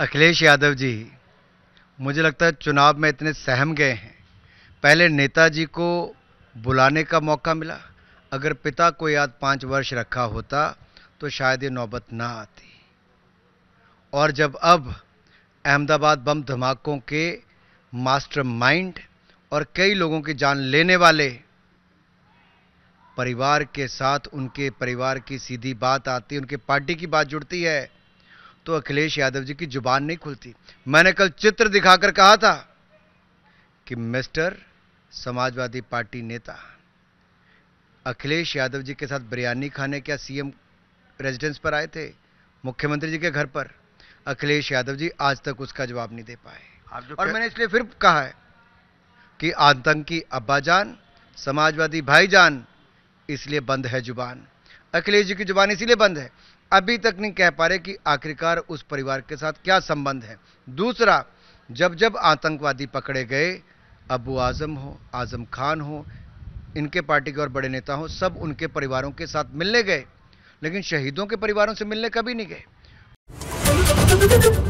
अखिलेश यादव जी मुझे लगता है चुनाव में इतने सहम गए हैं पहले नेताजी को बुलाने का मौका मिला अगर पिता को याद पाँच वर्ष रखा होता तो शायद ये नौबत ना आती और जब अब अहमदाबाद बम धमाकों के मास्टरमाइंड और कई लोगों की जान लेने वाले परिवार के साथ उनके परिवार की सीधी बात आती उनके पार्टी की बात जुड़ती है तो अखिलेश यादव जी की जुबान नहीं खुलती मैंने कल चित्र दिखाकर कहा था कि मिस्टर समाजवादी पार्टी नेता अखिलेश यादव जी के साथ बिरयानी खाने क्या सीएम रेजिडेंस पर आए थे मुख्यमंत्री जी के घर पर अखिलेश यादव जी आज तक उसका जवाब नहीं दे पाए और मैंने इसलिए फिर कहा है कि आतंकी अब्बाजान समाजवादी भाईजान इसलिए बंद है जुबान अखिलेश जी की जुबान इसीलिए बंद है अभी तक नहीं कह पा रहे कि आखिरकार उस परिवार के साथ क्या संबंध है दूसरा जब जब आतंकवादी पकड़े गए अबू आजम हो आजम खान हो इनके पार्टी के और बड़े नेता हो सब उनके परिवारों के साथ मिलने गए लेकिन शहीदों के परिवारों से मिलने कभी नहीं गए